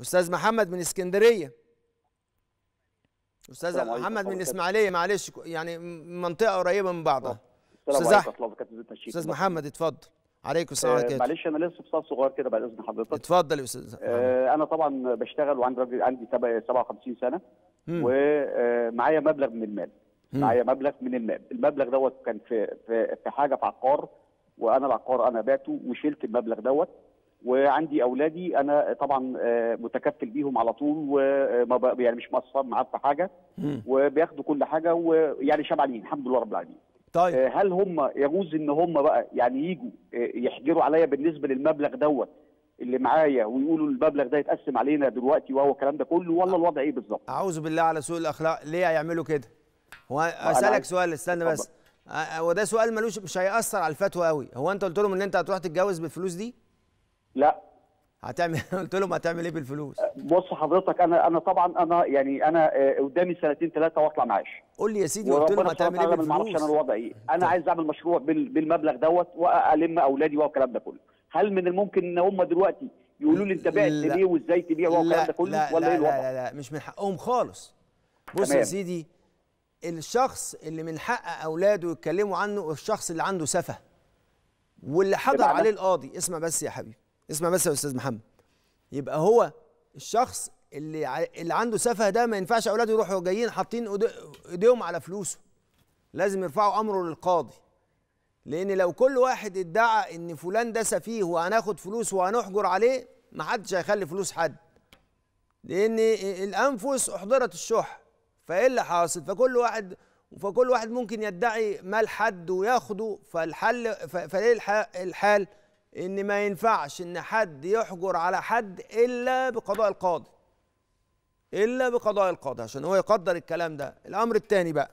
استاذ محمد من اسكندريه استاذ محمد من الاسماعيليه معلش يعني منطقه قريبه من بعضها استاذ استاذ محمد اتفضل عليكم السلام آه، عليكم آه معلش انا لسه صف صغير كده بعد اذن حضرتك اتفضل يا استاذ آه انا طبعا بشتغل وعندي راجل عندي 57 سنه ومعايا آه، مبلغ من المال معايا مبلغ من المال المبلغ دوت كان في في, في حاجه في عقار وانا العقار انا بعته وشلت المبلغ دوت وعندي اولادي انا طبعا آه، متكفل بيهم على طول وما آه، يعني مش مقصر معاه في حاجه وبياخدوا كل حاجه ويعني شبعانين الحمد لله رب العالمين طيب آه، هل هم يجوز ان هم بقى يعني يجوا يحجروا عليا بالنسبه للمبلغ دوت اللي معايا ويقولوا المبلغ ده يتقسم علينا دلوقتي وهو الكلام ده كله ولا الوضع ايه بالظبط؟ اعوذ بالله على سوء الاخلاق ليه هيعملوا كده؟ هو اسالك سؤال استنى بس هو ده سؤال ملوش مش هيأثر على الفتوى قوي هو انت قلت لهم ان انت هتروح تتجوز بالفلوس دي؟ لا هتعمل قلت لهم هتعمل ايه بالفلوس؟ بص حضرتك انا انا طبعا انا يعني انا آه، قدامي سنتين ثلاثه واطلع معاش قول لي يا سيدي قلت لهم هتعمل ايه بالفلوس؟ ما اعرفش انا الوضع ايه، انا طيب. عايز اعمل مشروع بالمبلغ دوت والم اولادي والكلام ده كله، هل من الممكن ان هم دلوقتي يقولوا لي انت بعت ليه وازاي تبيع والكلام ده كله ولا ايه الوضع؟ لا لا لا مش من حقهم خالص بص تمام. يا سيدي الشخص اللي من حق اولاده يتكلموا عنه الشخص اللي عنده سفه واللي حضر عليه القاضي اسمع بس يا حبيبي اسمع بس يا استاذ محمد يبقى هو الشخص اللي اللي عنده سفه ده ما ينفعش اولاده يروحوا جايين حاطين ايديهم على فلوسه لازم يرفعوا امره للقاضي لان لو كل واحد ادعى ان فلان ده سفيه وهناخد فلوس وهنحجر عليه ما حدش هيخلي فلوس حد لان الانفس احضرت الشح فايه اللي حاصل فكل واحد فكل واحد ممكن يدعي مال حد وياخده فالحل فايه الحال ان ما ينفعش ان حد يحجر على حد الا بقضاء القاضي الا بقضاء القاضي عشان هو يقدر الكلام ده الامر الثاني بقى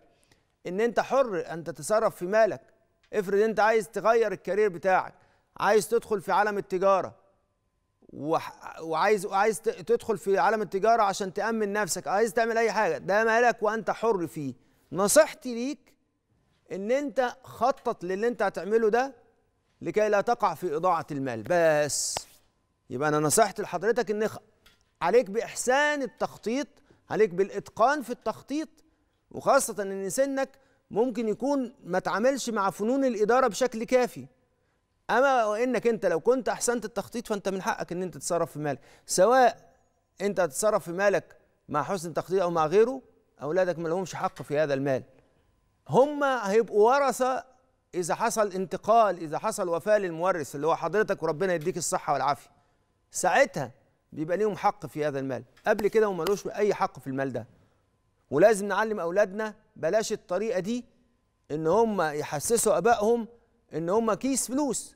ان انت حر ان تتصرف في مالك افرض انت عايز تغير الكارير بتاعك عايز تدخل في عالم التجاره وعايز عايز تدخل في عالم التجاره عشان تامن نفسك عايز تعمل اي حاجه ده مالك وانت حر فيه نصيحتي ليك ان انت خطط للي انت هتعمله ده لكي لا تقع في إضاعة المال بس يبقى أنا نصيحتي لحضرتك إن عليك بإحسان التخطيط عليك بالإتقان في التخطيط وخاصة إن سنك ممكن يكون ما تعاملش مع فنون الإدارة بشكل كافي أما وإنك أنت لو كنت أحسنت التخطيط فأنت من حقك إن أنت تتصرف في مالك سواء أنت هتتصرف في مالك مع حسن التخطيط أو مع غيره أولادك ما لهمش حق في هذا المال هم هيبقوا ورثة اذا حصل انتقال اذا حصل وفاه للمورث اللي هو حضرتك وربنا يديك الصحه والعافيه ساعتها بيبقى ليهم حق في هذا المال قبل كده هم ملوش اي حق في المال ده ولازم نعلم اولادنا بلاش الطريقه دي ان هم يحسسوا ابائهم ان هم كيس فلوس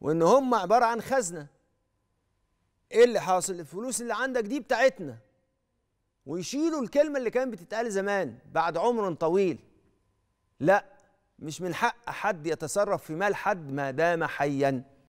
وان هم عباره عن خزنه ايه اللي حاصل الفلوس اللي عندك دي بتاعتنا ويشيلوا الكلمه اللي كانت بتتقال زمان بعد عمر طويل لا مش من حق حد يتصرف في مال حد ما دام حيا